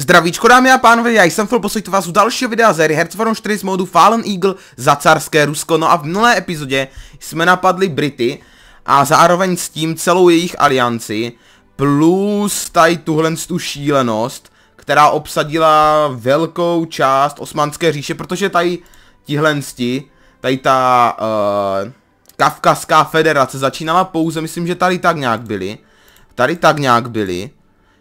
Zdravíčko dámy a pánové, já jsem Phil, poslouchejte vás u dalšího videa z hry Hearthstone 4 z modu Fallen Eagle za carské Rusko. No a v minulé epizodě jsme napadli Brity a zároveň s tím celou jejich alianci, plus tady tuhle tu šílenost, která obsadila velkou část osmanské říše, protože tady tihle tady ta uh, Kavkazská federace začínala pouze, myslím, že tady tak nějak byli, tady tak nějak byli,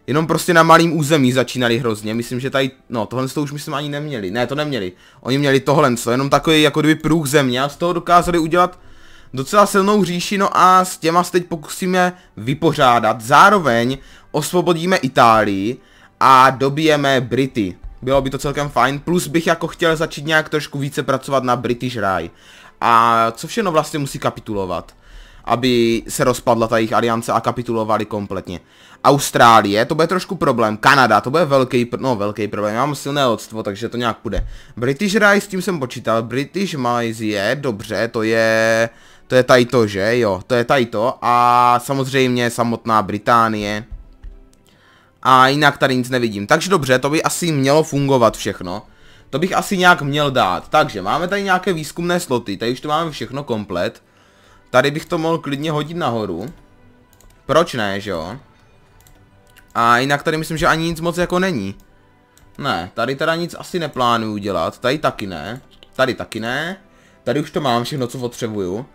Jenom prostě na malém území začínali hrozně, myslím, že tady, no tohle to už myslím ani neměli, ne to neměli, oni měli tohle, co, jenom takový jako kdyby průh země a z toho dokázali udělat docela silnou říši, no a s těma se teď pokusíme vypořádat, zároveň osvobodíme Itálii a dobijeme Brity. Bylo by to celkem fajn, plus bych jako chtěl začít nějak trošku více pracovat na British Rai. A co všechno vlastně musí kapitulovat? aby se rozpadla ta jejich aliance a kapitulovali kompletně. Austrálie, to bude trošku problém. Kanada, to bude velký, pr no velký problém. Já mám silné odstvo, takže to nějak půjde. British Rise, s tím jsem počítal. British je, dobře, to je... To je tajto, že? Jo, to je tajto. A samozřejmě samotná Británie. A jinak tady nic nevidím. Takže dobře, to by asi mělo fungovat všechno. To bych asi nějak měl dát. Takže máme tady nějaké výzkumné sloty, tady už to máme všechno komplet. Tady bych to mohl klidně hodit nahoru. Proč ne, že jo? A jinak tady myslím, že ani nic moc jako není. Ne, tady teda nic asi neplánuju dělat. Tady taky ne. Tady taky ne. Tady už to mám všechno, co potřebuju.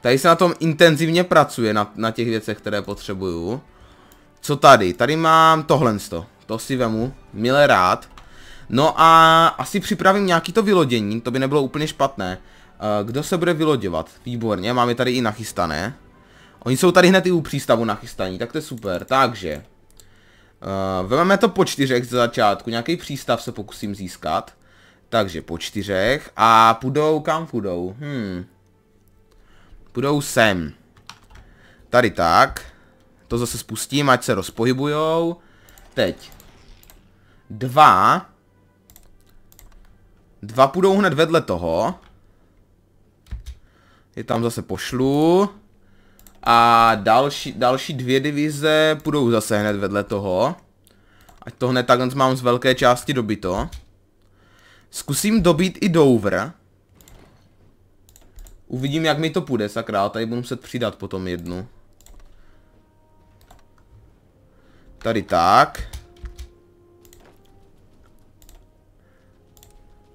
Tady se na tom intenzivně pracuje, na, na těch věcech, které potřebuju. Co tady? Tady mám tohle sto. To si vemu, milé rád. No a asi připravím nějaký to vylodění, to by nebylo úplně špatné. Eh, kdo se bude vyloděvat? Výborně, máme tady i nachystané. Oni jsou tady hned i u přístavu nachystaní, tak to je super. Takže, Uh, vezmeme to po čtyřech ze začátku, nějaký přístav se pokusím získat. Takže po čtyřech a půjdou, kam půjdou? Hmm. Půjdou sem. Tady tak. To zase spustím, ať se rozpohybujou. Teď. Dva. Dva půjdou hned vedle toho je tam zase pošlu. A další, další dvě divize půjdou zase hned vedle toho. Ať to hned takhle mám z velké části dobyto. Zkusím dobít i Dover. Uvidím, jak mi to půjde, sakra, tady budu muset přidat potom jednu. Tady tak.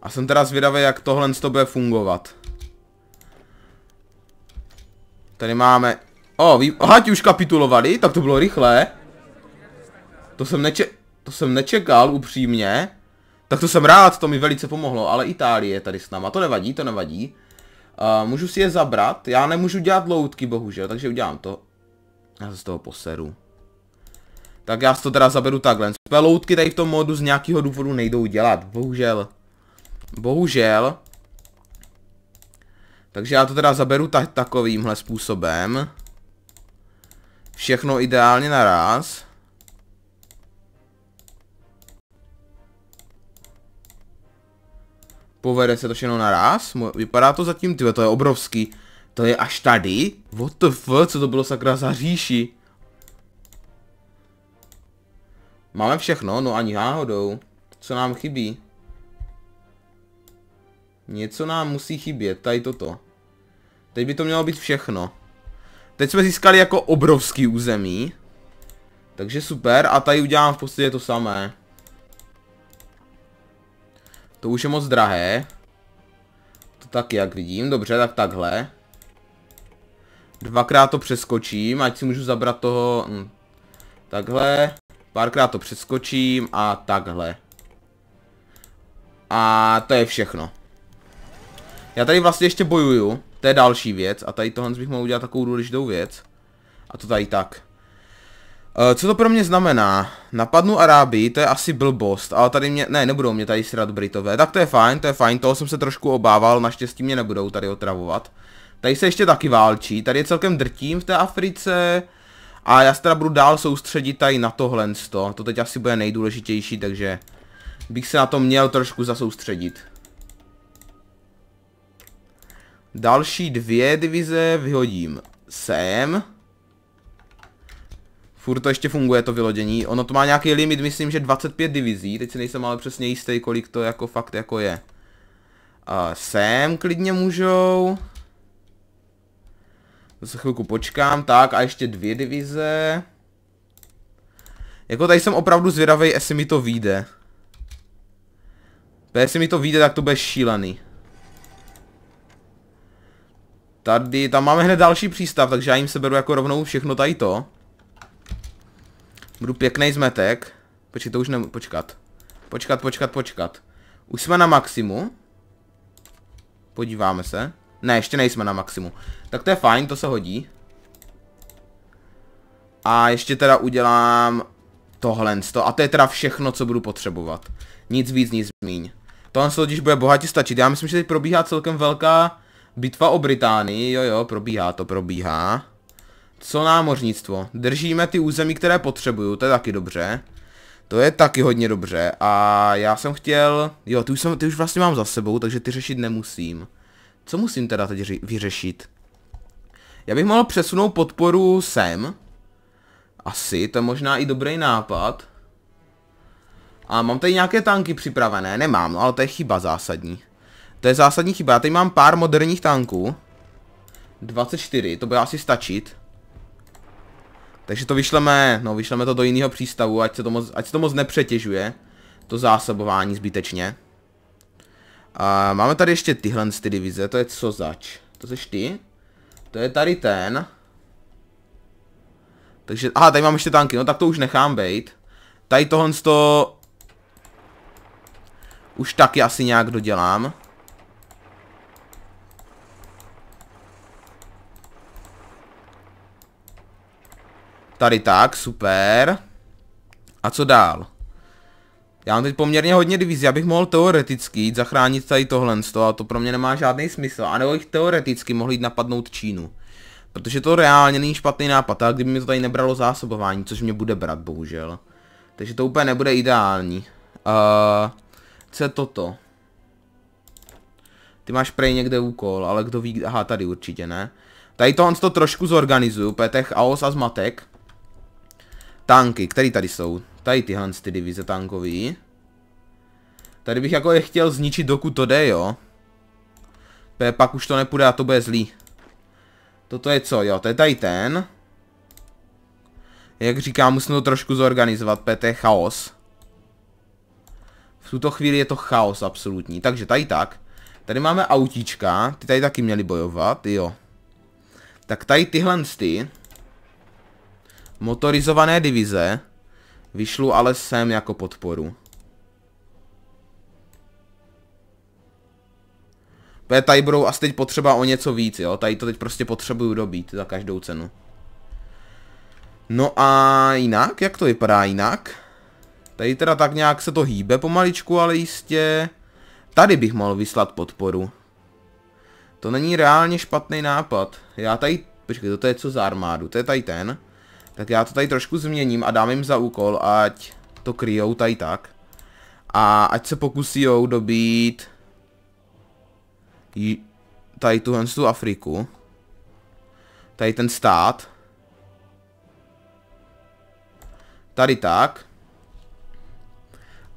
A jsem teda zvědavý, jak tohle z to bude fungovat. Tady máme... O, vy... aha, ti už kapitulovali, tak to bylo rychle. To jsem neče... To jsem nečekal, upřímně. Tak to jsem rád, to mi velice pomohlo, ale Itálie je tady s náma, to nevadí, to nevadí. Uh, můžu si je zabrat, já nemůžu dělat loutky, bohužel, takže udělám to. Já se z toho poseru. Tak já si to teda zaberu takhle. loutky tady v tom modu z nějakého důvodu nejdou dělat, bohužel. Bohužel. Takže já to teda zaberu ta takovýmhle způsobem. Všechno ideálně naraz. Povede se to všechno naraz? Vypadá to zatím, tyhle, to je obrovský. To je až tady? What the fuck, co to bylo sakra za říši? Máme všechno? No ani náhodou. Co nám chybí? Něco nám musí chybět, tady toto. Teď by to mělo být všechno. Teď jsme získali jako obrovský území. Takže super, a tady udělám v podstatě to samé. To už je moc drahé. To tak jak vidím, dobře, tak takhle. Dvakrát to přeskočím, ať si můžu zabrat toho... Hm. Takhle. Párkrát to přeskočím a takhle. A to je všechno. Já tady vlastně ještě bojuju. To je další věc a tady tohle bych mohl udělat takovou důležitou věc. A to tady tak. Eh, co to pro mě znamená? Napadnu Arábii, to je asi blbost, ale tady mě, ne, nebudou mě tady srat Britové, tak to je fajn, to je fajn, toho jsem se trošku obával, naštěstí mě nebudou tady otravovat. Tady se ještě taky válčí, tady je celkem drtím v té Africe, a já se teda budu dál soustředit tady na tohle, to teď asi bude nejdůležitější, takže bych se na to měl trošku zasoustředit. Další dvě divize vyhodím sem. Furt to ještě funguje to vylodění. Ono to má nějaký limit, myslím, že 25 divizí. Teď si nejsem ale přesně jistý, kolik to jako fakt jako je. Uh, sem klidně můžou. Zase chvilku počkám. Tak a ještě dvě divize. Jako tady jsem opravdu zvědavý, jestli mi to vyjde. Jestli mi to vyjde, tak to bude šílený. Tady, tam máme hned další přístav, takže já jim seberu jako rovnou všechno tady to. Budu pěkný zmetek. Počkej, to už nemůžu, počkat. Počkat, počkat, počkat. Už jsme na maximu. Podíváme se. Ne, ještě nejsme na maximu. Tak to je fajn, to se hodí. A ještě teda udělám tohle. A to je teda všechno, co budu potřebovat. Nic víc, nic míň. Tohle se totiž bude bohatě stačit. Já myslím, že teď probíhá celkem velká Bitva o Británii, jo jo, probíhá to, probíhá. Co námořnictvo? Držíme ty území, které potřebuju, to je taky dobře. To je taky hodně dobře a já jsem chtěl, jo, ty už, jsem, ty už vlastně mám za sebou, takže ty řešit nemusím. Co musím teda teď vyřešit? Já bych mohl přesunout podporu sem. Asi, to je možná i dobrý nápad. A mám tady nějaké tanky připravené, nemám, no ale to je chyba zásadní. To je zásadní chyba. Já tady mám pár moderních tanků. 24, to bude asi stačit. Takže to vyšleme, no vyšleme to do jiného přístavu, ať se to moc, ať se to moc nepřetěžuje. To zásobování zbytečně. A máme tady ještě tyhle ty divize, to je co zač? To jsi ty? To je tady ten. Takže, aha, tady mám ještě tanky, no tak to už nechám bejt. Tady tohle toho... Už taky asi nějak dodělám. Tady tak, super. A co dál? Já mám teď poměrně hodně divizí, já bych mohl teoreticky jít zachránit tady tohle z toho, a to pro mě nemá žádný smysl. A nebo bych teoreticky mohl jít napadnout Čínu. Protože to reálně není špatný nápad, ale kdyby mi to tady nebralo zásobování, což mě bude brát, bohužel. Takže to úplně nebude ideální. Uh, co je toto? Ty máš prej někde úkol, ale kdo ví, aha, tady určitě ne. Tady tohle to trošku zorganizuju, petech, aos a zmatek. Tanky, které tady jsou? Tady tyhle ty divize tankový. Tady bych jako je chtěl zničit, dokud to jde, jo. P, pak už to nepůjde a to bude zlý. Toto je co, jo, to je tady ten. Jak říkám, musím to trošku zorganizovat, P, to je chaos. V tuto chvíli je to chaos absolutní, takže tady tak. Tady máme autíčka, ty tady taky měli bojovat, jo. Tak tady tyhle ty, motorizované divize vyšlu ale sem jako podporu. Protože tady budou asi teď potřeba o něco víc, jo. Tady to teď prostě potřebuju dobít za každou cenu. No a jinak, jak to vypadá jinak? Tady teda tak nějak se to hýbe pomaličku, ale jistě... Tady bych mohl vyslat podporu. To není reálně špatný nápad. Já tady... Počkej, to je co za armádu? To je tady ten. Tak já to tady trošku změním a dám jim za úkol, ať to kryjou tady tak. A ať se pokusijou dobít tady tuhle tu Afriku. Tady ten stát. Tady tak.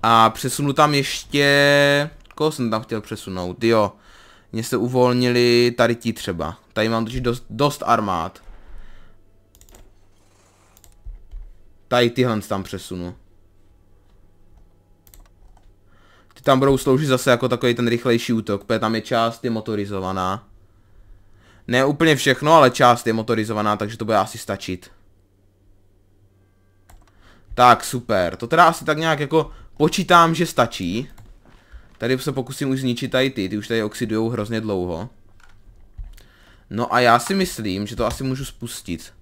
A přesunu tam ještě... Koho jsem tam chtěl přesunout? Jo. Mně se uvolnili tady ti třeba. Tady mám totiž dost, dost armád. Tady tyhle tam přesunu. Ty tam budou sloužit zase jako takový ten rychlejší útok, protože tam je část je motorizovaná. Ne úplně všechno, ale část je motorizovaná, takže to bude asi stačit. Tak, super. To teda asi tak nějak jako počítám, že stačí. Tady se pokusím už zničit tady ty, ty už tady oxidujou hrozně dlouho. No a já si myslím, že to asi můžu spustit.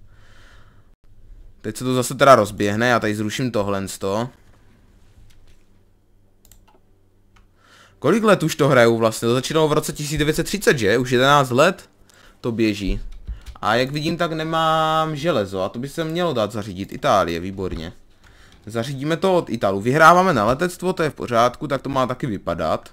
Teď se to zase teda rozběhne, já tady zruším tohle z toho. Kolik let už to hrajou vlastně? To začínalo v roce 1930, že? Už 11 let to běží. A jak vidím, tak nemám železo a to by se mělo dát zařídit. Itálie, výborně. Zařídíme to od Italu. Vyhráváme na letectvo, to je v pořádku, tak to má taky vypadat.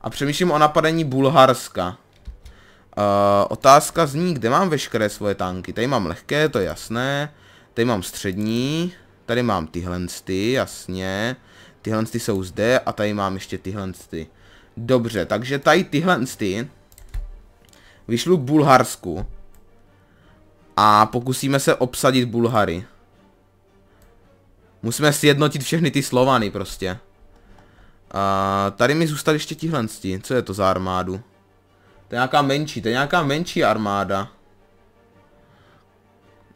A přemýšlím o napadení Bulharska. Uh, otázka zní, kde mám veškeré svoje tanky. Tady mám lehké, to je jasné. Tady mám střední, tady mám tyhle sty, jasně. Tyhle sty jsou zde a tady mám ještě tyhle sty. Dobře, takže tady tyhle sty vyšlu Bulharsku. A pokusíme se obsadit Bulhary. Musíme sjednotit všechny ty Slovany prostě. A tady mi zůstali ještě sty, Co je to za armádu? To je nějaká menší, to je nějaká menší armáda.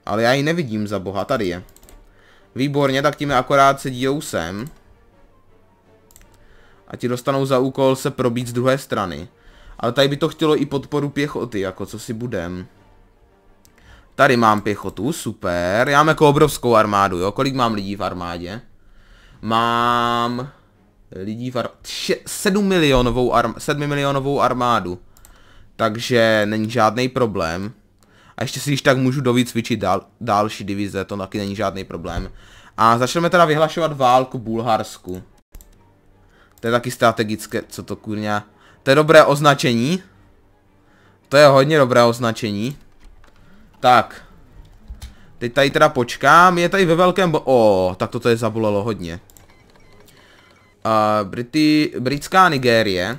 Ale já ji nevidím za boha, tady je. Výborně, tak tím akorát dílou sem. A ti dostanou za úkol se probít z druhé strany. Ale tady by to chtělo i podporu pěchoty, jako co si budem. Tady mám pěchotu, super. Já mám jako obrovskou armádu, jo. Kolik mám lidí v armádě? Mám... Lidí v armádě. 7 milionovou arm... 7 milionovou armádu. Takže není žádný problém a ještě si již tak můžu dovycvičit dal, další divize, to taky není žádný problém. A začneme teda vyhlašovat válku Bulharsku. To je taky strategické, co to kurňa. To je dobré označení. To je hodně dobré označení. Tak. Teď tady teda počkám, je tady ve velkém bo... O, tak toto je zabolelo hodně. Uh, Brity... Britská Nigérie.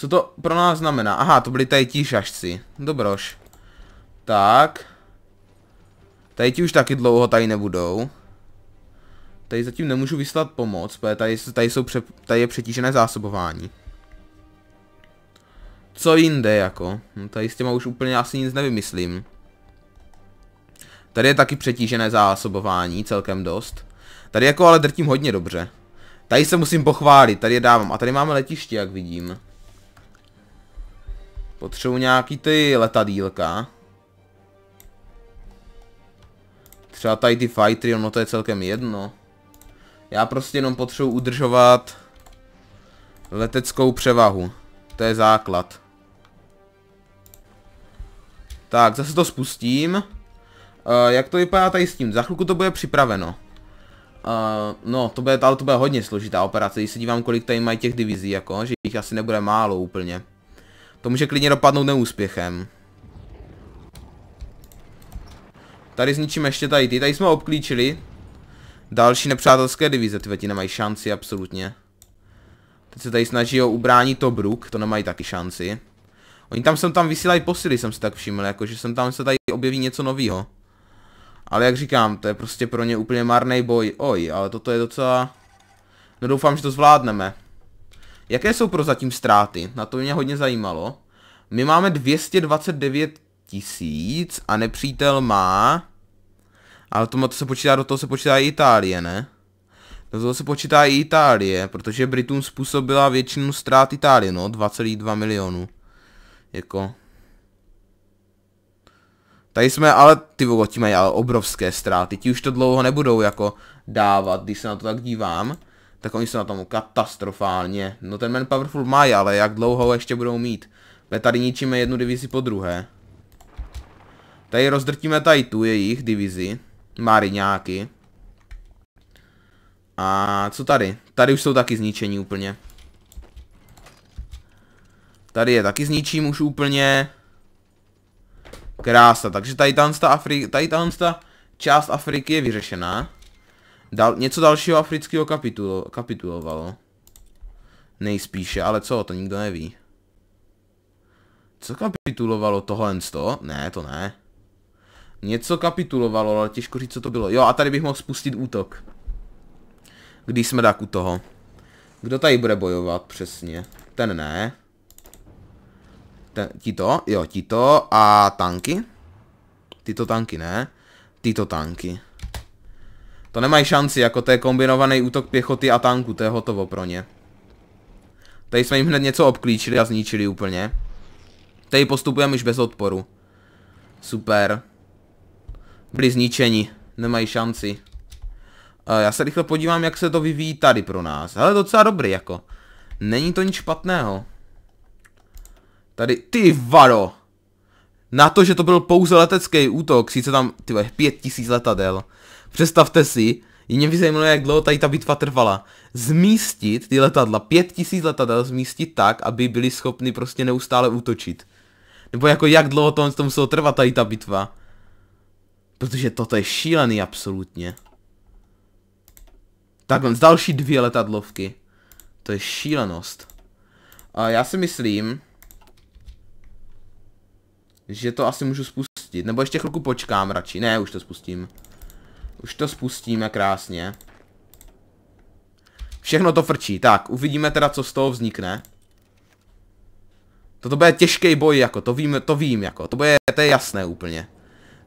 Co to pro nás znamená? Aha, to byli tady ti šašci. Dobroš. Tak. Tady ti už taky dlouho tady nebudou. Tady zatím nemůžu vyslat pomoc, protože tady, tady, jsou pře, tady je přetížené zásobování. Co jinde jako? No tady s těma už úplně asi nic nevymyslím. Tady je taky přetížené zásobování, celkem dost. Tady jako ale drtím hodně dobře. Tady se musím pochválit, tady je dávám. A tady máme letiště, jak vidím. Potřebuji nějaký ty letadílka. Třeba tady ty fightery, ono to je celkem jedno. Já prostě jenom potřebuji udržovat leteckou převahu. To je základ. Tak, zase to spustím. Uh, jak to vypadá tady s tím? Za chvilku to bude připraveno. Uh, no, to bude, ale to bude hodně složitá operace, když se dívám, kolik tady mají těch divizí, jako, že jich asi nebude málo úplně. To může klidně dopadnout neúspěchem. Tady zničíme ještě tady ty, tady jsme obklíčili. Další nepřátelské divize, ty ti nemají šanci absolutně. Teď se tady snaží o ubrání Tobruk, to nemají taky šanci. Oni tam sem tam vysílají posily, jsem si tak všiml, jakože sem tam se tady objeví něco novýho. Ale jak říkám, to je prostě pro ně úplně marný boj. Oj, ale toto je docela... No doufám, že to zvládneme. Jaké jsou prozatím ztráty? Na to mě hodně zajímalo. My máme 229 tisíc a nepřítel má... Ale to, to se počítá, do toho se počítá i Itálie, ne? Do toho se počítá i Itálie, protože Britům způsobila většinu ztrát Itálie, no, 2,2 milionu. Jako. Tady jsme, ale ty vogo, ti mají ale obrovské ztráty, ti už to dlouho nebudou jako dávat, když se na to tak dívám tak oni jsou na tom katastrofálně. No ten powerful má, ale jak dlouho ho ještě budou mít? My tady ničíme jednu divizi po druhé. Tady rozdrtíme tady tu jejich divizi. Mariňáky. A co tady? Tady už jsou taky zničení úplně. Tady je taky zničím už úplně. Krása, takže tady ta Afri tady část Afriky je vyřešená. Dal, něco dalšího afrického kapitulo, kapitulovalo. Nejspíše, ale co, to nikdo neví. Co kapitulovalo tohle z toho? Ne, to ne. Něco kapitulovalo, ale těžko říct, co to bylo. Jo, a tady bych mohl spustit útok. Když jsme tak u toho. Kdo tady bude bojovat přesně? Ten ne. Ten, tito? Jo, tito. A tanky? Tyto tanky ne. Tyto tanky. To nemají šanci, jako to je kombinovaný útok pěchoty a tanku, to je hotovo pro ně. Tady jsme jim hned něco obklíčili a zničili úplně. Tady postupujeme už bez odporu. Super. Byli zničeni, nemají šanci. E, já se rychle podívám, jak se to vyvíjí tady pro nás. Ale docela dobrý, jako. Není to nic špatného. Tady, ty vado! Na to, že to byl pouze letecký útok, sice tam, ty pět tisíc letadel. Představte si, jině by zajímalo, jak dlouho tady ta bitva trvala. Zmístit ty letadla, pět tisíc letadel zmístit tak, aby byli schopni prostě neustále útočit. Nebo jako jak dlouho to, to muselo trvat tady ta bitva. Protože toto je šílený absolutně. Takhle, další dvě letadlovky. To je šílenost. A já si myslím, že to asi můžu spustit. Nebo ještě chvilku počkám radši. Ne, už to spustím. Už to spustíme krásně. Všechno to frčí. Tak, uvidíme teda, co z toho vznikne. Toto bude těžký boj, jako, to vím, to vím, jako, to bude, to je jasné úplně.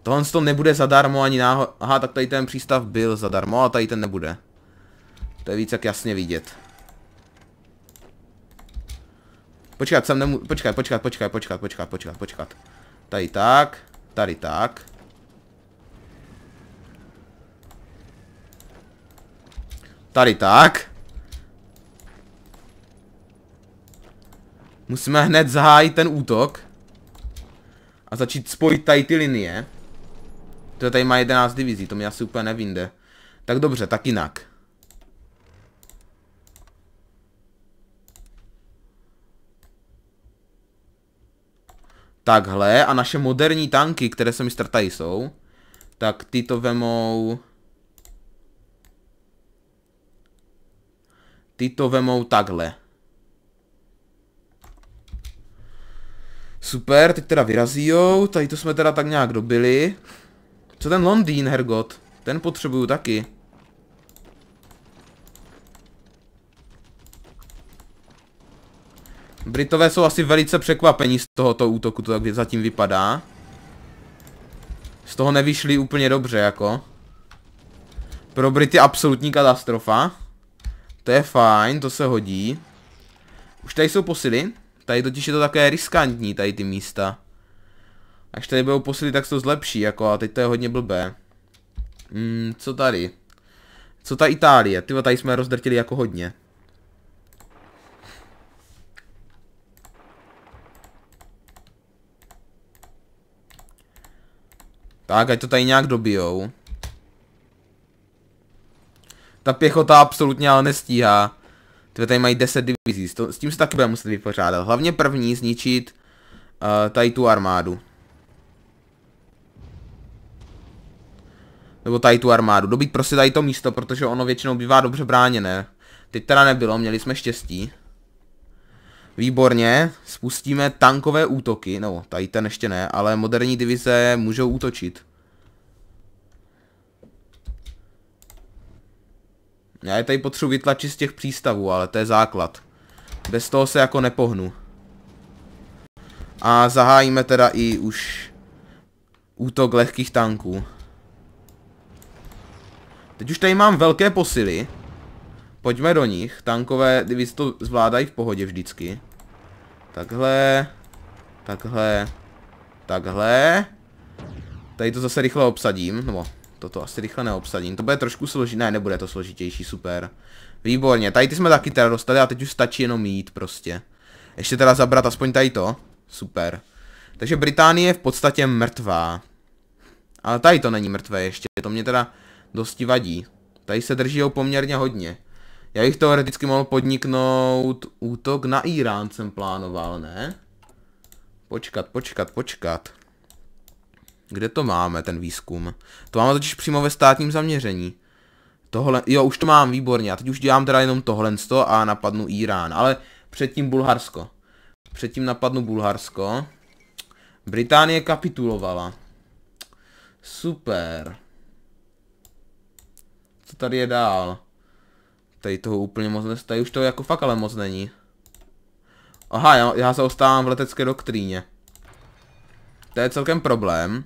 Tohle to nebude zadarmo ani náho... Aha, tak tady ten přístav byl zadarmo, a tady ten nebude. To je víc jak jasně vidět. Počkat, jsem nemů... Počkat, počkat, počkat, počkat, počkat, počkat, počkat. Tady tak, tady tak. Tady tak. Musíme hned zahájit ten útok. A začít spojit tady ty linie. To tady má 11 divizí, to mi asi úplně nevinde. Tak dobře, tak jinak. Takhle a naše moderní tanky, které se mi strtají jsou, tak ty to vemou... ty to vemou takhle. Super, teď teda vyrazíjou, tady to jsme teda tak nějak dobili. Co ten Londýn, Hergot? Ten potřebuju taky. Britové jsou asi velice překvapení z tohoto útoku, to tak zatím vypadá. Z toho nevyšli úplně dobře, jako. Pro Brity absolutní katastrofa. To je fajn, to se hodí. Už tady jsou posily. Tady totiž je to také riskantní, tady ty místa. Až tady budou posily, tak se to zlepší, jako a teď to je hodně blbé. Mm, co tady? Co ta Itálie? Tyvo, tady jsme rozdrtili jako hodně. Tak, ať to tady nějak dobijou. Ta pěchota absolutně ale nestíhá. Tyhle tady mají 10 divizí, s, to, s tím se taky bude muset vypořádat. Hlavně první zničit uh, tady tu armádu. Nebo tady tu armádu. Dobít prostě tady to místo, protože ono většinou bývá dobře bráněné. Teď teda nebylo, měli jsme štěstí. Výborně, spustíme tankové útoky, no tady ten ještě ne, ale moderní divize můžou útočit. Já je tady potřebuji vytlačit z těch přístavů, ale to je základ. Bez toho se jako nepohnu. A zahájíme teda i už útok lehkých tanků. Teď už tady mám velké posily. Pojďme do nich. Tankové, divizi to zvládají v pohodě vždycky. Takhle. Takhle. Takhle. Tady to zase rychle obsadím. no. Toto asi rychle neobsadím. To bude trošku složitější. Ne, nebude to složitější, super. Výborně, tady ty jsme taky teda dostali a teď už stačí jenom mít prostě. Ještě teda zabrat aspoň tady to. Super. Takže Británie je v podstatě mrtvá. Ale tady to není mrtvé ještě, to mě teda dosti vadí. Tady se drží poměrně hodně. Já bych teoreticky mohl podniknout útok na Irán, jsem plánoval, ne? Počkat, počkat, počkat. Kde to máme, ten výzkum? To máme totiž přímo ve státním zaměření. Tohle, jo, už to mám, výborně. A teď už dělám teda jenom tohle a napadnu Irán. Ale předtím Bulharsko. Předtím napadnu Bulharsko. Británie kapitulovala. Super. Co tady je dál? Tady toho úplně moc ne... Tady už to jako fakt ale moc není. Aha, já, já se ostávám v letecké doktríně. To je celkem problém.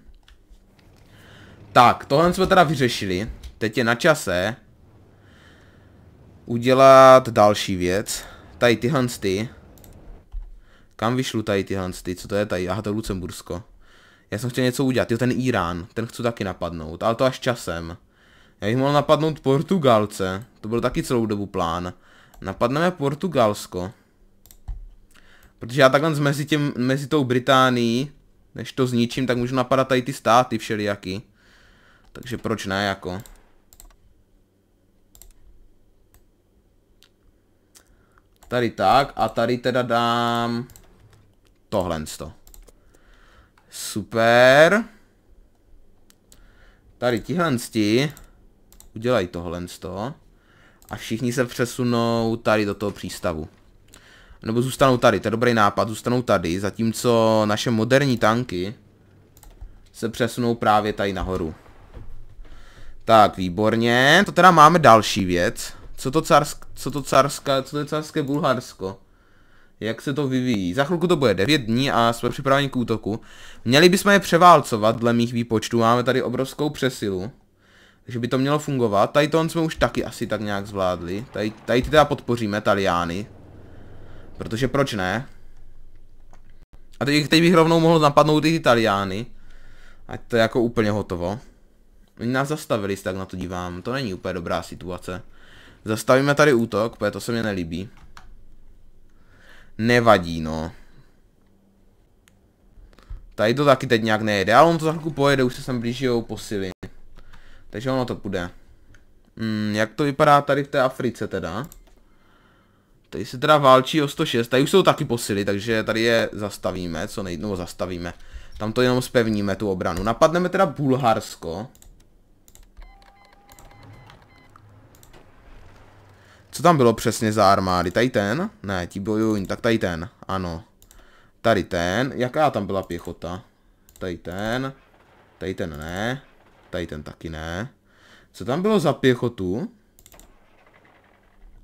Tak, tohle jsme teda vyřešili. Teď je na čase udělat další věc. Tady tyhle ty. Kam vyšlu tady tyhle ty? Co to je tady? Aha, to je Lucembursko. Já jsem chtěl něco udělat. Jo, ten Irán. Ten chci taky napadnout, ale to až časem. Já bych mohl napadnout Portugalce. To byl taky celou dobu plán. Napadneme Portugalsko. Protože já takhle mezi, těm, mezi tou Británií, než to zničím, tak můžu napadat tady ty státy všelijaky. Takže proč ne, jako. Tady tak a tady teda dám tohle sto. Super. Tady tihle sti udělají tohle sto. a všichni se přesunou tady do toho přístavu. Nebo zůstanou tady, to je dobrý nápad, zůstanou tady, zatímco naše moderní tanky se přesunou právě tady nahoru. Tak, výborně. To teda máme další věc. Co to, carsk, co to carska, co to je carské Bulharsko? Jak se to vyvíjí? Za chvilku to bude 9 dní a jsme připraveni k útoku. Měli bychom je převálcovat, dle mých výpočtů. Máme tady obrovskou přesilu. Takže by to mělo fungovat. Tady to jsme už taky asi tak nějak zvládli. Tady, tady ty teda podpoříme, Taliány. Protože proč ne? A teď, teď bych rovnou mohl napadnout i Italiány. Ať to je jako úplně hotovo. Oni nás zastavili, tak na to dívám. To není úplně dobrá situace. Zastavíme tady útok, protože to se mi nelíbí. Nevadí, no. Tady to taky teď nějak nejede, ale on to za chvilku pojede, už se sem blíží posily. Takže ono to půjde. Hmm, jak to vypadá tady v té Africe teda? Tady se teda válčí o 106, tady už jsou taky posily, takže tady je zastavíme, co nejde, nebo zastavíme. Tam to jenom spevníme, tu obranu. Napadneme teda Bulharsko. Co tam bylo přesně za armády? Tady ten? Ne, ti bojují, tak tady ten, ano. Tady ten, jaká tam byla pěchota? Tady ten, tady ten ne, tady ten taky ne. Co tam bylo za pěchotu?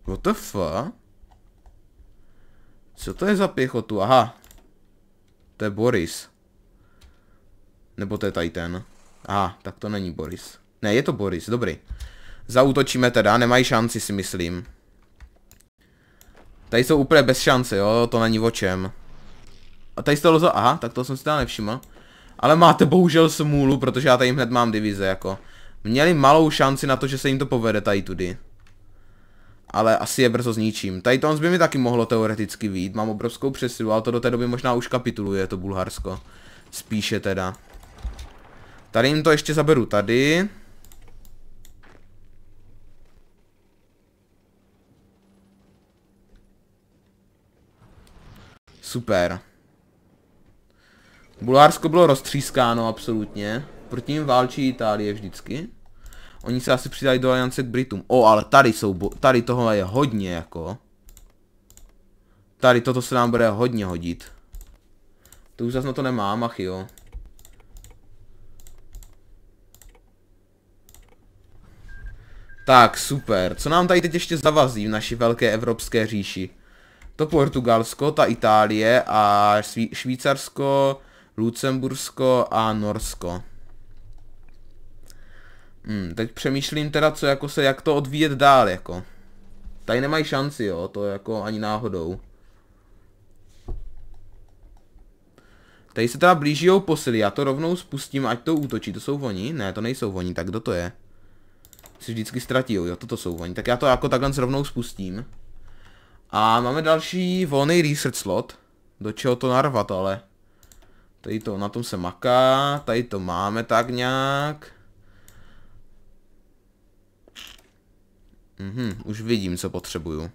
What the fuck? Co to je za pěchotu? Aha. To je Boris. Nebo to je tady ten. Aha, tak to není Boris. Ne, je to Boris, dobrý. Zautočíme teda, nemají šanci si myslím. Tady jsou úplně bez šance, jo, to není o čem. A tady jste lozo, aha, tak to jsem si teda nevšiml. Ale máte bohužel smůlu, protože já tady hned mám divize, jako. Měli malou šanci na to, že se jim to povede tady tudy. Ale asi je brzo zničím. Tady to by mi taky mohlo teoreticky vít. Mám obrovskou přesilu, ale to do té doby možná už kapituluje to Bulharsko. Spíše teda. Tady jim to ještě zaberu tady. Super. Bulharsko bylo roztřískáno absolutně. Proti ním válčí Itálie vždycky. Oni se asi přidají do aliance k Britům. O, ale tady jsou, tady toho je hodně jako. Tady toto se nám bude hodně hodit. To už zase na to nemám, ach jo. Tak, super. Co nám tady teď ještě zavazí v naší velké evropské říši? to Portugalsko, ta Itálie a Švýcarsko, Lucembursko a Norsko. Hmm, teď přemýšlím teda, co jako se, jak to odvíjet dál, jako. Tady nemají šanci, jo, to jako ani náhodou. Tady se teda blíží posily, já to rovnou spustím, ať to útočí, to jsou oni? Ne, to nejsou oni, tak kdo to je? Si vždycky ztratí, jo, toto jsou oni, tak já to jako takhle rovnou spustím. A máme další volný research slot. Do čeho to narvat, ale. Tady to, na tom se maká, tady to máme tak nějak. Mhm, už vidím, co potřebuju.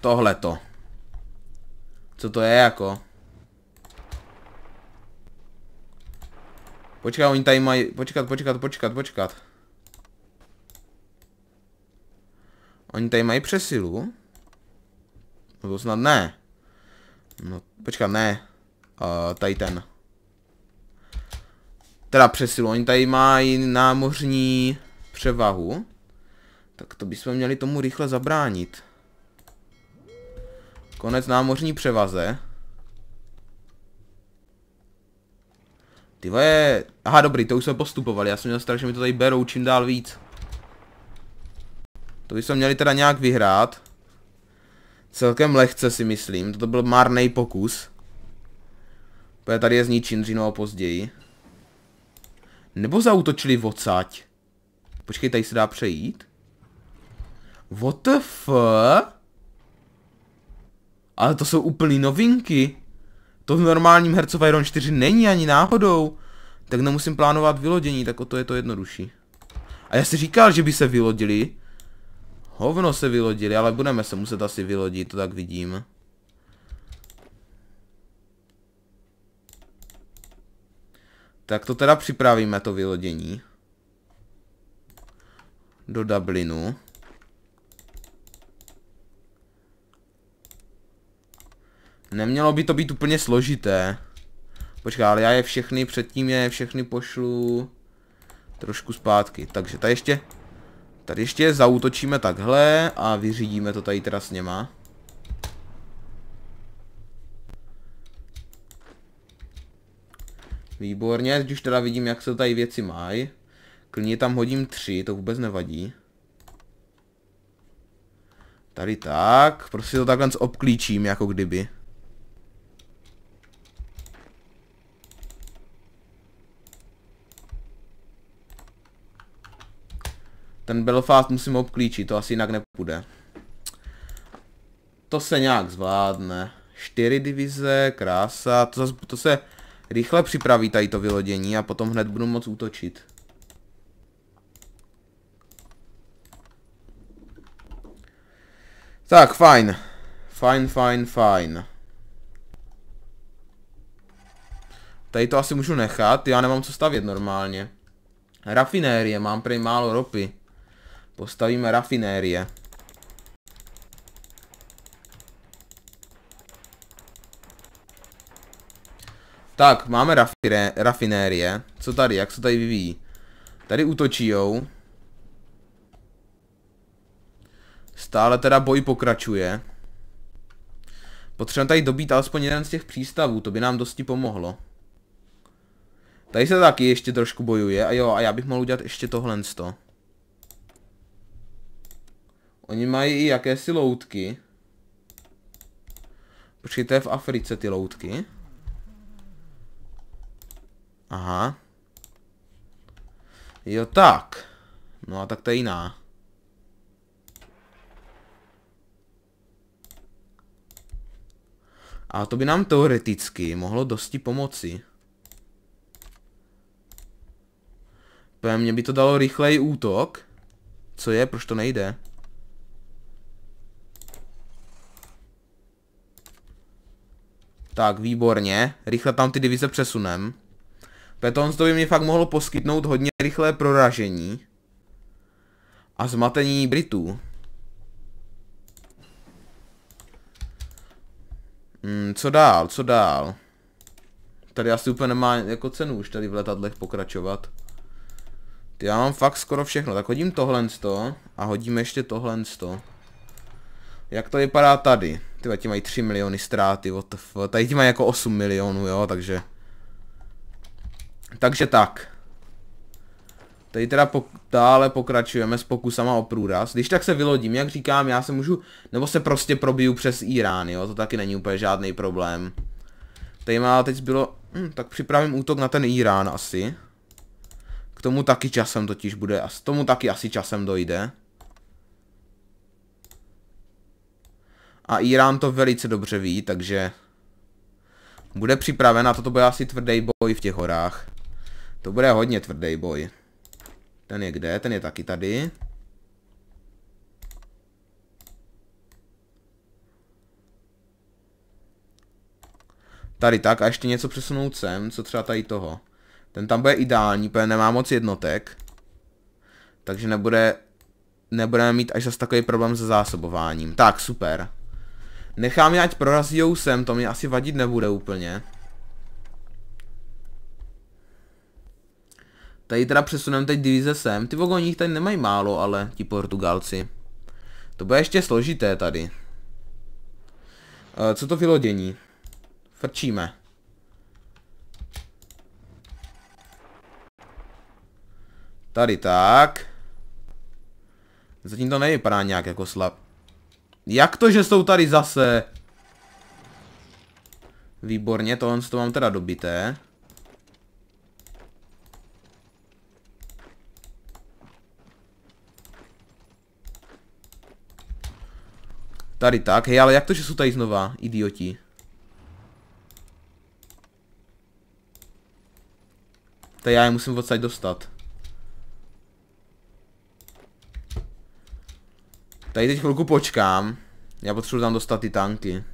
Tohle to. Co to je jako? Počkat, oni tady mají... Počkat, počkat, počkat, počkat. Oni tady mají přesilu. No to snad ne. No, počkat, ne. Uh, tady ten. Teda přesilu, oni tady mají námořní převahu. Tak to bychom měli tomu rychle zabránit. Konec námořní převaze. Ty je... Aha, dobrý, to už jsme postupovali. Já jsem měl strach, že mi to tady berou čím dál víc. To bychom měli teda nějak vyhrát. Celkem lehce si myslím, toto byl marný pokus. Protože tady je zničím dřív nebo později. Nebo zautočili vocať. Počkej, tady se dá přejít. What the f? Ale to jsou úplný novinky. To v normálním Herz of Iron 4 není ani náhodou. Tak nemusím plánovat vylodění, tak o to je to jednodušší. A já si říkal, že by se vylodili, Hovno se vylodili, ale budeme se muset asi vylodit, to tak vidím. Tak to teda připravíme, to vylodění. Do Dublinu. Nemělo by to být úplně složité. Počkej, ale já je všechny, předtím je všechny pošlu trošku zpátky. Takže ta ještě Tady ještě zautočíme takhle a vyřídíme to tady teda s něma. Výborně, už teda vidím, jak se tady věci mají. Klidně tam hodím tři, to vůbec nevadí. Tady tak, prostě to takhle obklíčím, jako kdyby. Ten Belfast musím obklíčit, to asi jinak nepůjde. To se nějak zvládne. Čtyři divize, krása, to, zas, to se rychle připraví tady to vylodění a potom hned budu moc útočit. Tak, fajn. Fajn, fajn, fajn. Tady to asi můžu nechat, já nemám co stavět normálně. Rafinérie, mám prej málo ropy. Postavíme rafinérie. Tak, máme rafire, rafinérie. Co tady? Jak se tady vyvíjí? Tady jou. Stále teda boj pokračuje. Potřebujeme tady dobít alespoň jeden z těch přístavů, to by nám dosti pomohlo. Tady se taky ještě trošku bojuje a jo, a já bych mohl udělat ještě tohle z Oni mají i jakési loutky. Počkej, to je v Africe ty loutky. Aha. Jo tak. No a tak to je jiná. A to by nám teoreticky mohlo dosti pomoci. Mně by to dalo rychleji útok. Co je? Proč to nejde? Tak, výborně. Rychle tam ty divize přesunem. Petons to by mě fakt mohlo poskytnout hodně rychlé proražení. A zmatení Britů. Hmm, co dál, co dál? Tady asi úplně nemá jako cenu už tady v letadlech pokračovat. Ty já mám fakt skoro všechno, tak hodím tohle a hodím ještě tohle toho. Jak to vypadá tady? Ty ti mají 3 miliony ztráty, what the f... Tady ti mají jako 8 milionů, jo, takže... Takže tak. Tady teda pok dále pokračujeme s pokusama o průraz. Když tak se vylodím, jak říkám, já se můžu... Nebo se prostě probiju přes Irán, jo, to taky není úplně žádný problém. Tady má teď bylo... Hm, tak připravím útok na ten Irán asi. K tomu taky časem totiž bude, a tomu taky asi časem dojde. A Irán to velice dobře ví, takže bude připraven a toto bude asi tvrdý boj v těch horách. To bude hodně tvrdý boj. Ten je kde? Ten je taky tady. Tady tak a ještě něco přesunout sem, co třeba tady toho. Ten tam bude ideální, protože nemá moc jednotek. Takže nebude, nebudeme mít až zase takový problém se zásobováním. Tak, super. Nechám je, ať prorazijou sem, to mi asi vadit nebude úplně. Tady teda přesuneme teď divize sem. Ty vogoních tady nemají málo, ale ti Portugalci. To bude ještě složité tady. E, co to vylodění? Frčíme. Tady tak. Zatím to nevypadá nějak jako slab. Jak to, že jsou tady zase? Výborně, tohle to mám teda dobité. Tady tak, hej, ale jak to, že jsou tady znova, idioti? To já je musím odsaď dostat. Tady teď chvilku počkám. Já potřebuji tam dostat ty tanky.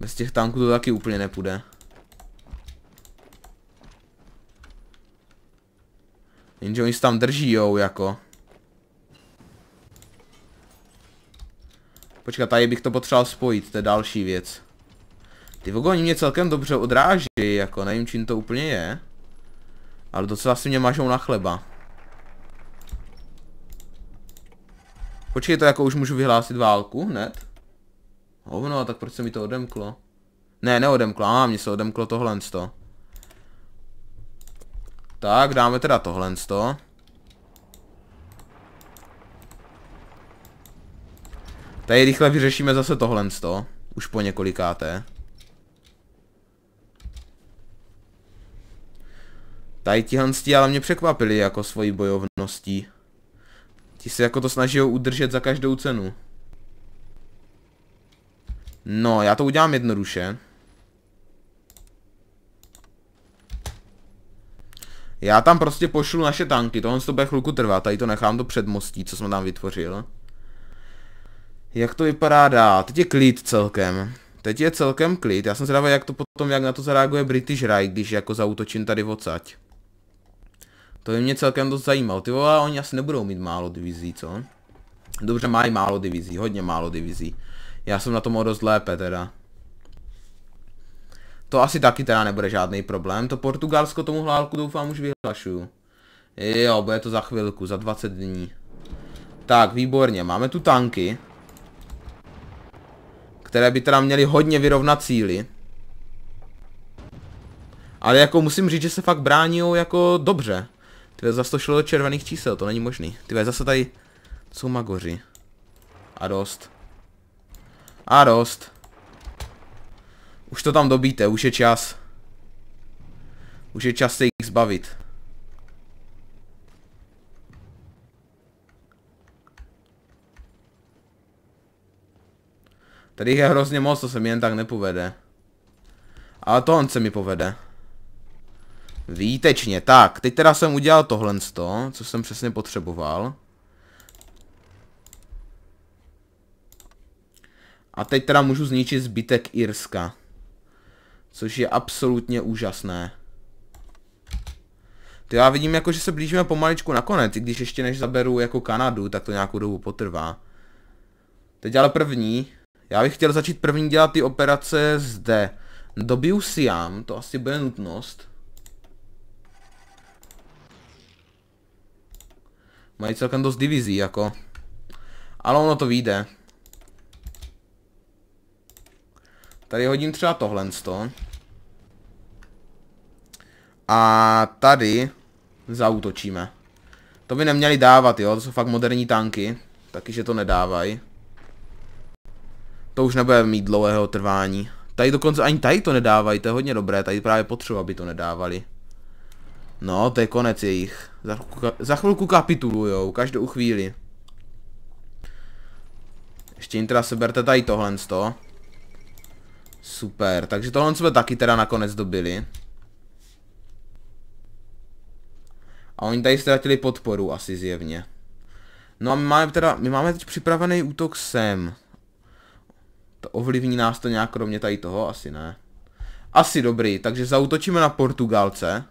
Bez těch tanků to taky úplně nepůjde. Jenže oni se tam drží, jo, jako. Počkat, tady bych to potřeboval spojit, to je další věc. Ty vogo, oni mě celkem dobře odráží, jako, nevím čím to úplně je. Ale docela si mě mažou na chleba. Počkej, to jako už můžu vyhlásit válku hned? Hovno, tak proč se mi to odemklo? Ne, neodemklo, a mně se odemklo tohle to. Tak, dáme teda tohle to. Tady rychle vyřešíme zase tohle to. Už po několikáté. Tady tihanstí ale mě překvapili jako svojí bojovností. Ti se jako to snaží udržet za každou cenu. No, já to udělám jednoduše. Já tam prostě pošlu naše tanky, tohle to bude chvilku trvat, tady to nechám do předmostí, co jsme tam vytvořil. Jak to vypadá dál? Teď je klid celkem. Teď je celkem klid, já jsem zvědavý, jak to potom, jak na to zareaguje British Rai, když jako zautočím tady odsaď. To by mě celkem dost zajímalo. Ty vole, oni asi nebudou mít málo divizí, co? Dobře, mají málo divizí, hodně málo divizí. Já jsem na tom o dost lépe teda. To asi taky teda nebude žádný problém. To Portugalsko tomu hlálku doufám už vyhlašuju. Jo, bude to za chvilku, za 20 dní. Tak, výborně, máme tu tanky. Které by teda měly hodně vyrovnat cíly. Ale jako musím říct, že se fakt brání jako dobře. Ty zase to šlo do červených čísel, to není možný. Ty zase tady jsou magoři. A dost. A dost. Už to tam dobíte, už je čas. Už je čas se jich zbavit. Tady je hrozně moc, to se mi jen tak nepovede. Ale to on se mi povede. Výtečně, tak, teď teda jsem udělal tohle to, co jsem přesně potřeboval. A teď teda můžu zničit zbytek Irska. Což je absolutně úžasné. To já vidím jako, že se blížíme pomaličku na konec, i když ještě než zaberu jako Kanadu, tak to nějakou dobu potrvá. Teď ale první. Já bych chtěl začít první dělat ty operace zde. Dobiju Siam, to asi bude nutnost. Mají celkem dost divizí, jako. Ale ono to vyjde. Tady hodím třeba tohle to. A tady zautočíme. To by neměli dávat, jo, to jsou fakt moderní tanky. Taky, že to nedávají. To už nebude mít dlouhého trvání. Tady dokonce ani tady to nedávají, to je hodně dobré, tady právě potřeba, aby to nedávali. No, to je konec jejich. Za chvilku, za chvilku kapitulujou, každou chvíli. Ještě jim teda seberte tady tohle z toho. Super, takže tohle jsme taky teda nakonec dobili. A oni tady ztratili podporu asi zjevně. No a my máme teda, my máme teď připravený útok sem. To ovlivní nás to nějak kromě tady toho? Asi ne. Asi dobrý, takže zautočíme na Portugalce.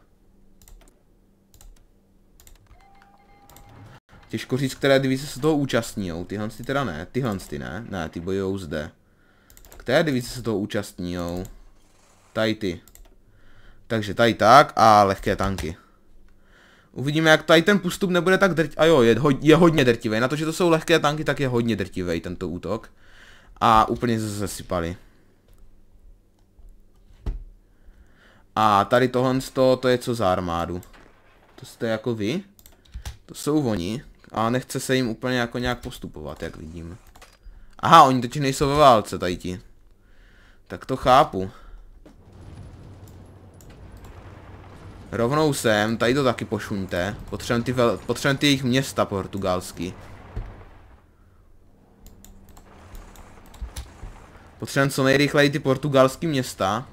Těžko říct, které divize se toho účastní. Tyhle ty teda ne, tyhle ty ne, ne, ty bojou zde. Které divize se toho účastní? Tady ty. Takže tady tak a lehké tanky. Uvidíme, jak tady ten postup nebude tak drtivý. A jo, je, ho je hodně drtivý. Na to, že to jsou lehké tanky, tak je hodně drtivý tento útok. A úplně se zasypali. A tady tohle to, to je co za armádu? To jste jako vy? To jsou oni. A nechce se jim úplně jako nějak postupovat, jak vidím. Aha, oni teď nejsou ve válce, tady ti. Tak to chápu. Rovnou sem, tady to taky pošuňte. Potřebujeme ty, potřebujem ty jejich města portugalsky. Potřebujeme co nejrychleji ty portugalský města.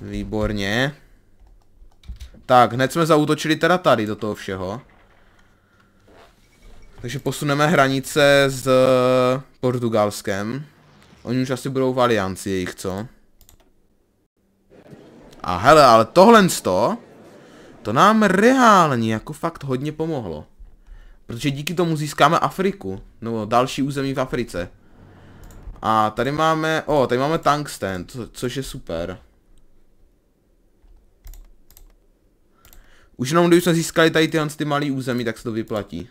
Výborně. Tak, hned jsme zautočili teda tady do toho všeho. Takže posuneme hranice s eh, Portugalskem. Oni už asi budou v alianci jejich, co? A hele, ale tohle to, to nám reálně jako fakt hodně pomohlo. Protože díky tomu získáme Afriku, nebo další území v Africe. A tady máme, o, tady máme tank stand, co, což je super. Už jenom když jsme získali tady tyhle ty malý území, tak se to vyplatí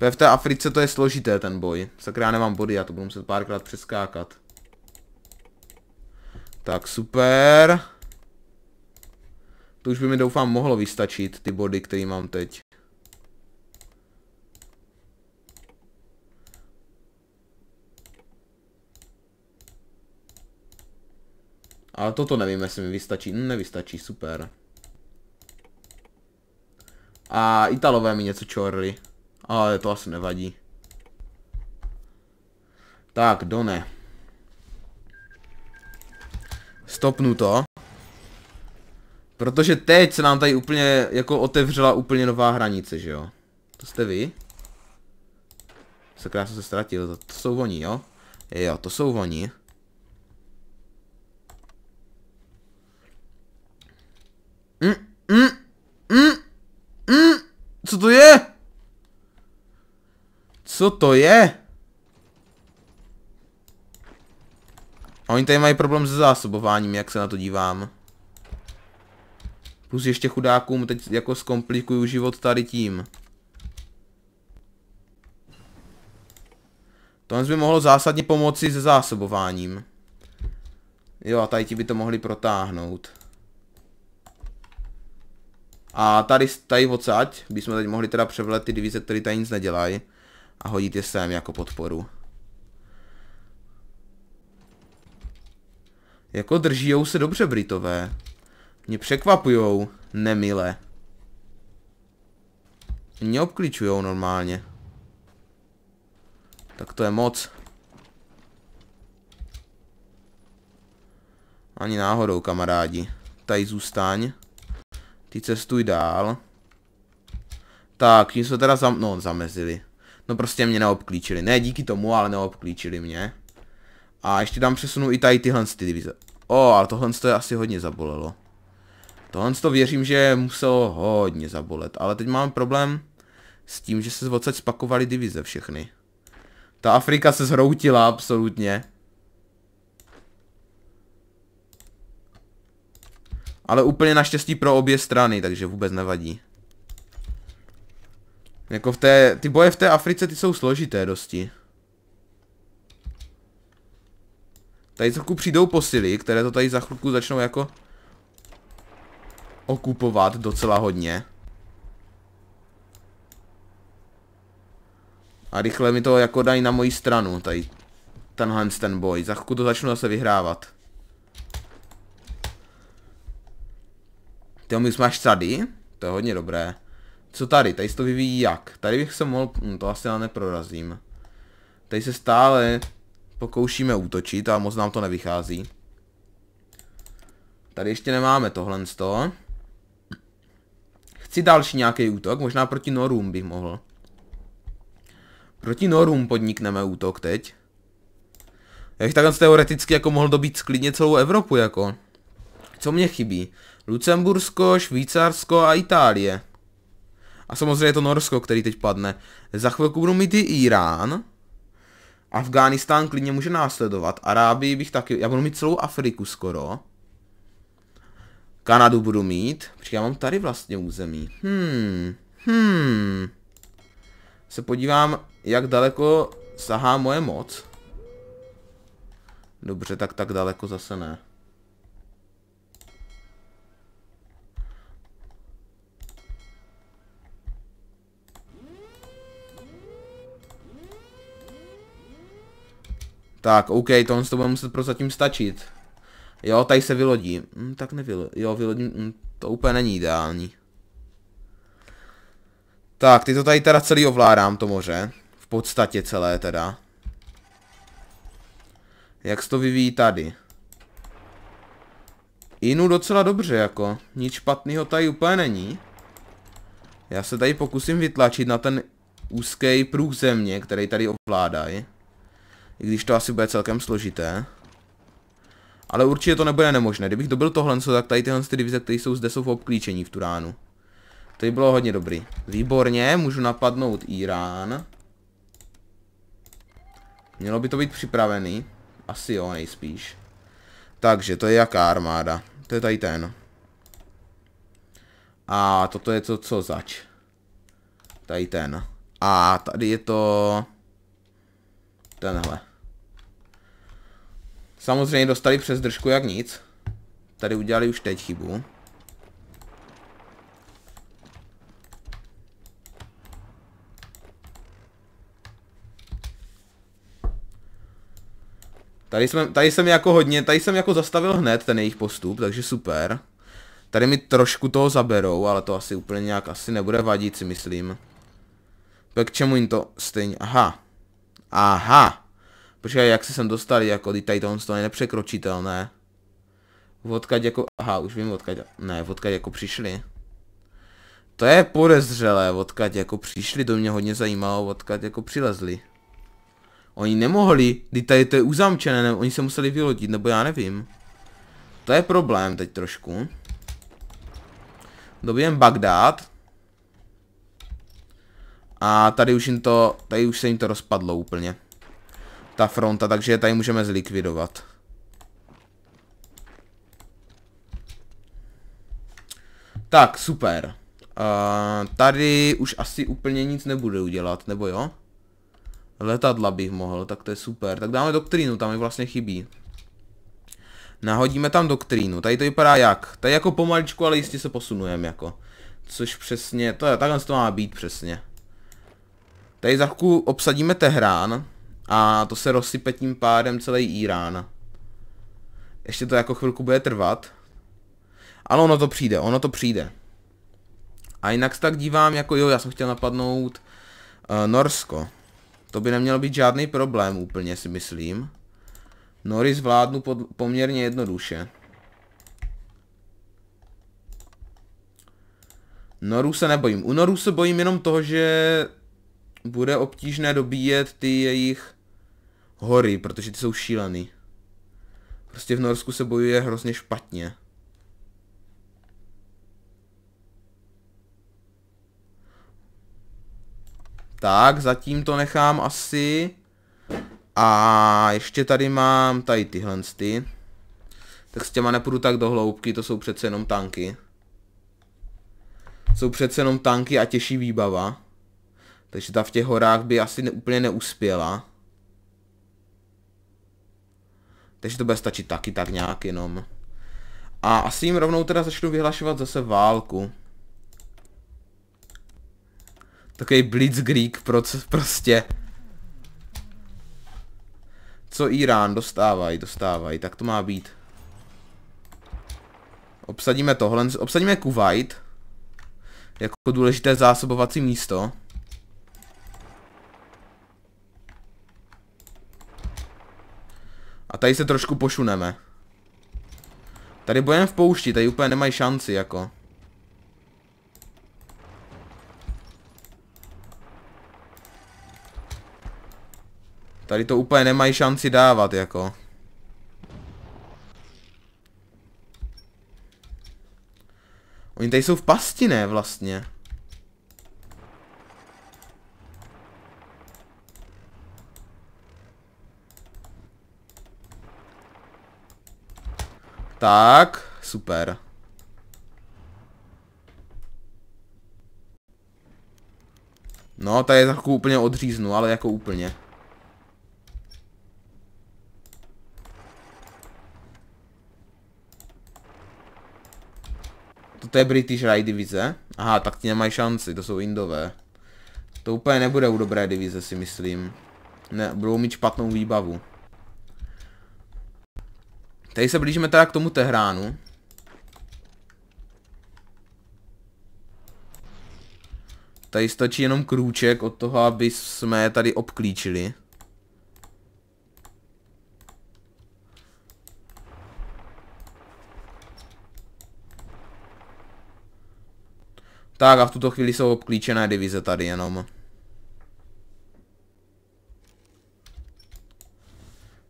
v té Africe to je složité ten boj. Sakra, já nemám body, já to budu muset párkrát přeskákat. Tak, super. To už by mi doufám mohlo vystačit, ty body, které mám teď. Ale toto nevím, jestli mi vystačí. Hm, nevystačí, super. A Italové mi něco čorli. Ale to asi nevadí. Tak, done. Stopnu to. Protože teď se nám tady úplně, jako otevřela úplně nová hranice, že jo? To jste vy? Sakra, jsem se ztratil, to, to jsou oni, jo? Jo, to jsou oni. Mm, mm, mm, mm, co to je? Co to je? Oni tady mají problém se zásobováním, jak se na to dívám. Plus ještě chudákům teď jako zkomplikuju život tady tím. To by mohlo zásadně pomoci se zásobováním. Jo, a tady ti by to mohli protáhnout. A tady, tady odsaď bychom teď mohli teda převlet ty divize, které tady nic nedělají a hodit je sem jako podporu. Jako držíjou se dobře Britové. Mě překvapujou, nemile. Mě obklíčujou normálně. Tak to je moc. Ani náhodou, kamarádi. Tady zůstaň. Ty cestuj dál. Tak, tím jsme teda zam no, zamezili. No prostě mě neobklíčili. Ne díky tomu, ale neobklíčili mě. A ještě tam přesunu i tady tyhle ty divize. O, ale tohle to je asi hodně zabolelo. Tohle to věřím, že muselo hodně zabolet. Ale teď mám problém s tím, že se odsaď spakovaly divize všechny. Ta Afrika se zhroutila absolutně. Ale úplně naštěstí pro obě strany, takže vůbec nevadí. Jako v té, ty boje v té Africe, ty jsou složité dosti. Tady trochu přijdou posily, které to tady za chvilku začnou jako okupovat docela hodně. A rychle mi to jako dají na moji stranu, tady tenhle ten boj. Za chvilku to začnu zase vyhrávat. Ty my jsme až tady, to je hodně dobré. Co tady? Tady se to vyvíjí jak? Tady bych se mohl... Hm, to asi já neprorazím. Tady se stále pokoušíme útočit a moc nám to nevychází. Tady ještě nemáme tohle z toho. Chci další nějaký útok, možná proti Norům bych mohl. Proti Norům podnikneme útok teď. Já bych takhle teoreticky jako mohl dobít sklidně celou Evropu jako. Co mě chybí? Lucembursko, Švýcarsko a Itálie. A samozřejmě je to Norsko, který teď padne. Za chvilku budu mít i Irán. Afghánistán klidně může následovat. Arábii bych taky... Já budu mít celou Afriku skoro. Kanadu budu mít. Protože já mám tady vlastně území. Hmm. Hmm. Se podívám, jak daleko sahá moje moc. Dobře, tak tak daleko zase ne. Tak, OK, on to bude muset prozatím stačit. Jo, tady se vylodí. Hm, tak nevylodí. Jo, vylodí. Hm, to úplně není ideální. Tak, ty to tady teda celý ovládám, to moře. V podstatě celé teda. Jak se to vyvíjí tady? Inu, docela dobře, jako. Nic špatného tady úplně není. Já se tady pokusím vytlačit na ten úzký průh země, který tady ovládají. I když to asi bude celkem složité. Ale určitě to nebude nemožné. Kdybych dobil tohle, tak tady tyhle ty divize, které jsou zde, jsou v obklíčení v Turánu. To by bylo hodně dobrý. Výborně, můžu napadnout Irán. Mělo by to být připravený. Asi jo, nejspíš. Takže, to je jaká armáda? To je tady ten. A toto je to, co zač. Tady ten. A tady je to... Tenhle. Samozřejmě dostali přes držku jak nic. Tady udělali už teď chybu. Tady, jsem, tady jsem jako hodně, tady jsem jako zastavil hned ten jejich postup, takže super. Tady mi trošku toho zaberou, ale to asi úplně nějak asi nebude vadit si myslím. Tak k čemu jim to stejně, aha. Aha. Počkej, jak se sem dostali, jako ty Titans, to je nepřekročitelné. Odkaď jako, aha, už vím odkaď, ne, odkaď jako přišli. To je podezřelé, odkaď jako přišli, to mě hodně zajímalo, odkaď jako přilezli. Oni nemohli, ty tady to je uzamčené, ne, oni se museli vylodit, nebo já nevím. To je problém teď trošku. Dobijem Bagdad, a tady už, jim to, tady už se jim to rozpadlo úplně. Ta fronta, takže je tady můžeme zlikvidovat. Tak, super. Uh, tady už asi úplně nic nebude udělat, nebo jo? Letadla bych mohl, tak to je super. Tak dáme doktrínu, tam mi vlastně chybí. Nahodíme tam doktrínu, tady to vypadá jak? Tady jako pomaličku, ale jistě se posunujeme jako. Což přesně, to je, takhle to má být přesně. Tady za chvilku obsadíme Tehrán a to se rozsype tím pádem celý Irán. Ještě to jako chvilku bude trvat. Ale ono to přijde, ono to přijde. A jinak se tak dívám, jako jo, já jsem chtěl napadnout uh, Norsko. To by nemělo být žádný problém úplně, si myslím. Nory zvládnu pod, poměrně jednoduše. Noru se nebojím. U Noru se bojím jenom toho, že bude obtížné dobíjet ty jejich hory, protože ty jsou šílený. Prostě v Norsku se bojuje hrozně špatně. Tak, zatím to nechám asi. A ještě tady mám tady tyhle sty. Tak s těma nepůjdu tak do hloubky, to jsou přece jenom tanky. Jsou přece jenom tanky a těžší výbava. Takže ta v těch horách by asi ne, úplně neuspěla. Takže to bude stačit taky tak nějak jenom. A asi jim rovnou teda začnu vyhlašovat zase válku. Takový blitzkrieg proces prostě. Co Irán? Dostávají, dostávají. Tak to má být. Obsadíme tohle. Obsadíme Kuwait. Jako důležité zásobovací místo. A tady se trošku pošuneme. Tady budeme v poušti, tady úplně nemají šanci, jako. Tady to úplně nemají šanci dávat, jako. Oni tady jsou v pasti, ne, vlastně? Tak, super. No, tady je takovou úplně odříznu, ale jako úplně. to je British Ride divize. Aha, tak ti nemají šanci, to jsou Indové. To úplně nebude u dobré divize si myslím. Ne, budou mít špatnou výbavu. Tady se blížíme teda k tomu Tehránu. Tady stačí jenom krůček od toho, aby jsme tady obklíčili. Tak a v tuto chvíli jsou obklíčené divize tady jenom.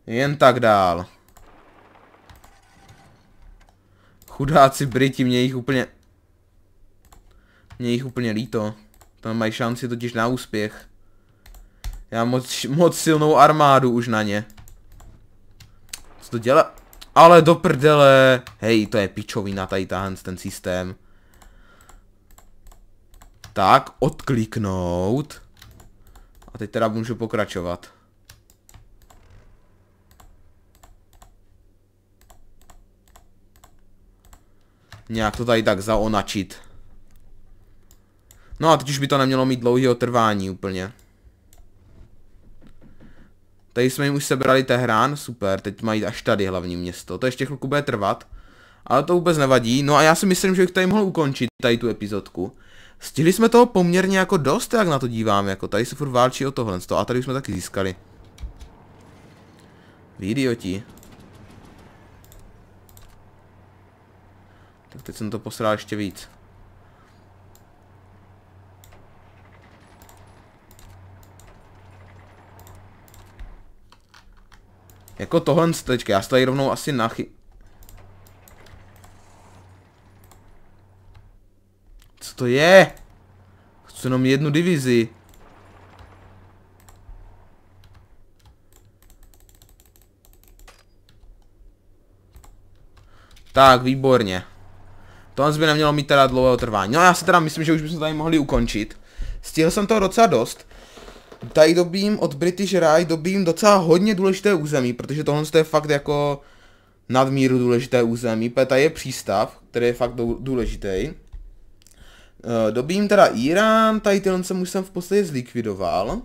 Jen tak dál. Chudáci Briti, mě jich úplně... Mě jich úplně líto. Tam mají šanci totiž na úspěch. Já moc, moc silnou armádu už na ně. Co to dělá? Ale do prdele! Hej, to je pičovina tady tahle ten systém. Tak, odkliknout. A teď teda můžu pokračovat. nějak to tady tak zaonačit. No a teď už by to nemělo mít dlouhého trvání úplně. Tady jsme jim už sebrali Tehrán, super, teď mají až tady hlavní město, to ještě chvilku bude trvat. Ale to vůbec nevadí, no a já si myslím, že bych tady mohl ukončit tady tu epizodku. Stihli jsme toho poměrně jako dost, jak na to dívám, jako tady se furt válčí o tohle, a tady už jsme taky získali. Idioti. Tak teď jsem to posral ještě víc. Jako tohle teďka, já stojím rovnou asi nachy... Co to je? Chci jenom jednu divizi. Tak, výborně. Tohle by nemělo mít teda dlouhého trvání. No já si teda myslím, že už bychom tady mohli ukončit. Stihl jsem toho docela dost. Tady dobím od British Rai, dobím docela hodně důležité území, protože tohle je fakt jako nadmíru důležité území, protože tady je přístav, který je fakt důležitý. Eh, dobím teda Irán, tady tyhle jsem už jsem v podstatě zlikvidoval.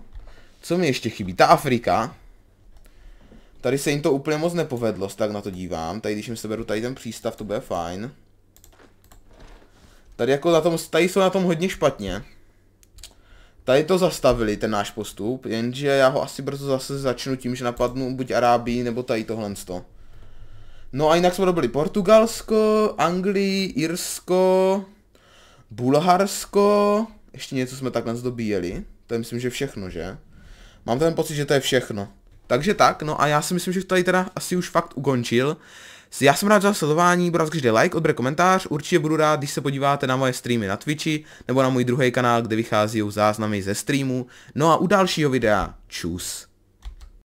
Co mi ještě chybí? Ta Afrika. Tady se jim to úplně moc nepovedlo, tak na to dívám. Tady když jim seberu tady ten přístav, to bude fajn. Tady jako na tom, tady jsou na tom hodně špatně. Tady to zastavili, ten náš postup, jenže já ho asi brzo zase začnu tím, že napadnu buď Arábii, nebo tady tohle to. No a jinak jsme dobili Portugalsko, Anglii, Irsko, Bulharsko, ještě něco jsme takhle zdobíjeli. To je myslím, že všechno, že? Mám ten pocit, že to je všechno. Takže tak, no a já si myslím, že tady teda asi už fakt ukončil. Já jsem rád za sledování, budu rád, když jde like, odbere komentář, určitě budu rád, když se podíváte na moje streamy na Twitchi nebo na můj druhý kanál, kde vychází záznamy ze streamu. No a u dalšího videa, čus.